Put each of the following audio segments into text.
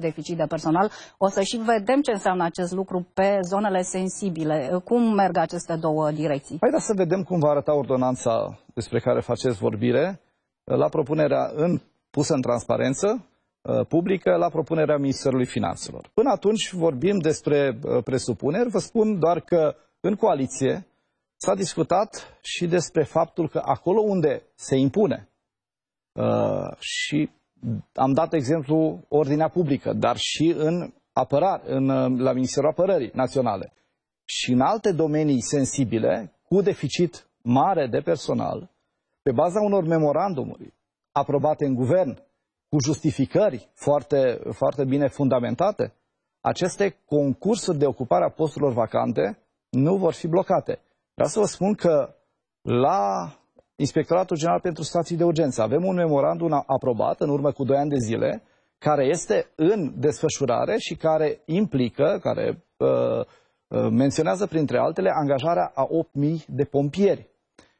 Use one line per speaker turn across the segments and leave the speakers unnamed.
deficit de personal. O să și vedem ce înseamnă acest lucru pe zonele sensibile. Cum merg aceste două direcții? Hai păi da să vedem cum va arăta ordonanța despre care faceți vorbire la propunerea în, pusă în transparență uh, publică la propunerea Ministerului Finanțelor. Până atunci vorbim despre uh, presupuneri. Vă spun doar că în coaliție s-a discutat și despre faptul că acolo unde se impune uh, și am dat exemplu ordinea publică, dar și în apărare, în, uh, la Ministerul Apărării Naționale. Și în alte domenii sensibile, cu deficit mare de personal, pe baza unor memorandumuri aprobate în guvern, cu justificări foarte, foarte bine fundamentate, aceste concursuri de ocupare a posturilor vacante nu vor fi blocate. Vreau să vă spun că la Inspectoratul General pentru Stații de Urgență. Avem un memorandum aprobat în urmă cu 2 ani de zile, care este în desfășurare și care implică, care uh, uh menționează printre altele angajarea a 8.000 de pompieri.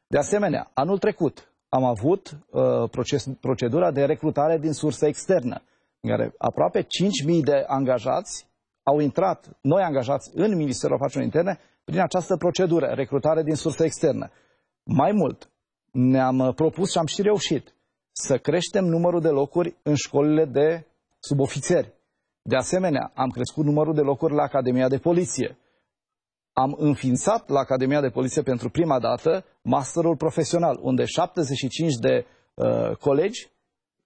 De asemenea, anul trecut am avut uh, proces, procedura de recrutare din sursă externă, în care aproape 5.000 de angajați au intrat, noi angajați în Ministerul Afacerilor Interne, prin această procedură, recrutare din sursă externă. Mai mult, ne-am uh, propus și am și reușit să creștem numărul de locuri în școlile de subofițeri. De asemenea, am crescut numărul de locuri la Academia de Poliție. Am înființat la Academia de Poliție pentru prima dată masterul profesional, unde 75 de uh, colegi,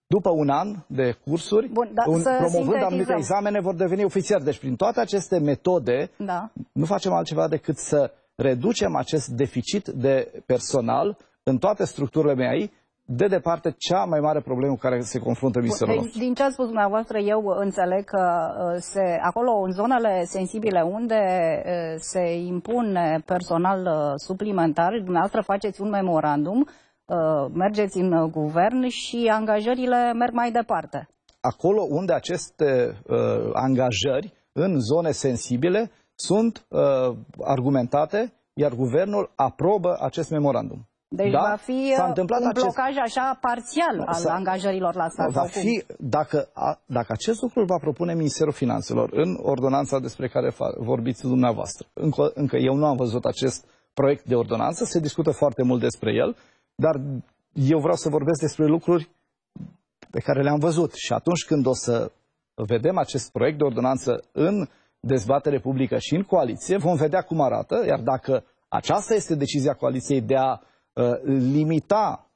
după un an de cursuri, Bun, da, un, promovând anumite examene, vor deveni ofițeri. Deci, prin toate aceste metode, da. nu facem altceva decât să reducem acest deficit de personal în toate structurile BNI, de departe cea mai mare problemă cu care se confruntă misterul Din, din ce a spus dumneavoastră, eu înțeleg că uh, se, acolo, în zonele sensibile unde uh, se impune uh, personal suplimentar, dumneavoastră faceți un memorandum, mergeți în guvern și angajările merg mai departe. Acolo unde aceste uh, angajări în zone sensibile sunt uh, argumentate, iar guvernul aprobă acest memorandum. Deci da? va fi a uh, întâmplat un acest... blocaj așa parțial al angajărilor la stat. Va fi, dacă, a, dacă acest lucru va propune Ministerul Finanțelor în ordonanța despre care vorbiți dumneavoastră, încă, încă eu nu am văzut acest proiect de ordonanță, se discută foarte mult despre el, dar eu vreau să vorbesc despre lucruri pe care le-am văzut și atunci când o să vedem acest proiect de ordonanță în dezbatere publică și în coaliție, vom vedea cum arată, iar dacă aceasta este decizia coaliției de a Uh, limita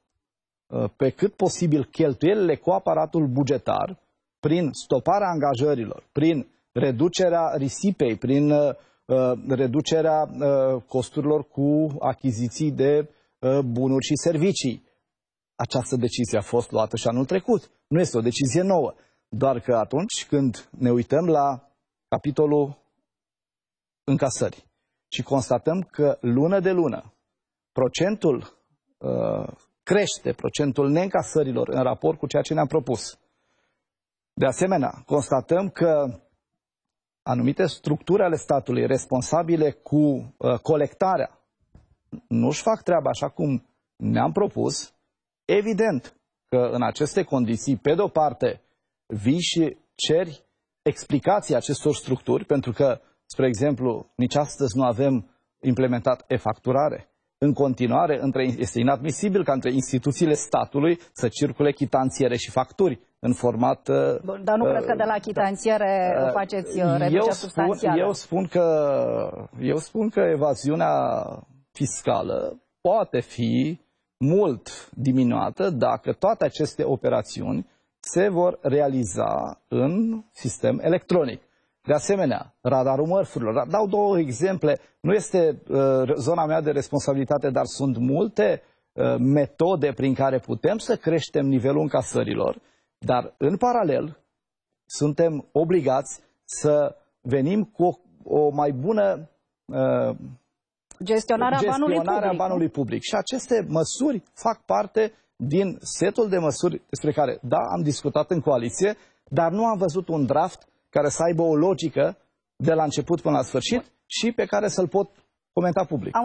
uh, pe cât posibil cheltuielile cu aparatul bugetar prin stoparea angajărilor, prin reducerea risipei, prin uh, reducerea costurilor cu achiziții de bunuri și servicii. Această decizie a fost luată și anul trecut. Nu este o decizie nouă. Doar că atunci când ne uităm la capitolul încasării și constatăm că lună de lună procentul uh, crește, procentul neîncasărilor în raport cu ceea ce ne-am propus. De asemenea, constatăm că anumite structuri ale statului responsabile cu uh, colectarea nu își fac treaba așa cum ne-am propus, evident că în aceste condiții, pe de-o parte, vii și ceri explicații acestor structuri, pentru că, spre exemplu, nici astăzi nu avem implementat e-facturare. În continuare, între, este inadmisibil ca între instituțiile statului să circule chitanțiere și facturi în format... Uh, Bun, dar nu uh, cred că de la da. chitanțiere uh, faceți uh, reducere eu spun, eu spun, că, eu spun că evaziunea fiscală poate fi mult diminuată dacă toate aceste operațiuni se vor realiza în sistem electronic. De asemenea, radarul mărfurilor. Dau două exemple. Nu este uh, zona mea de responsabilitate, dar sunt multe uh, metode prin care putem să creștem nivelul încasărilor, dar în paralel suntem obligați să venim cu o, o mai bună uh, gestionarea, gestionarea banului, public, banului public. Și aceste măsuri fac parte din setul de măsuri despre care, da, am discutat în coaliție, dar nu am văzut un draft care să aibă o logică de la început până la sfârșit și pe care să-l pot comenta public.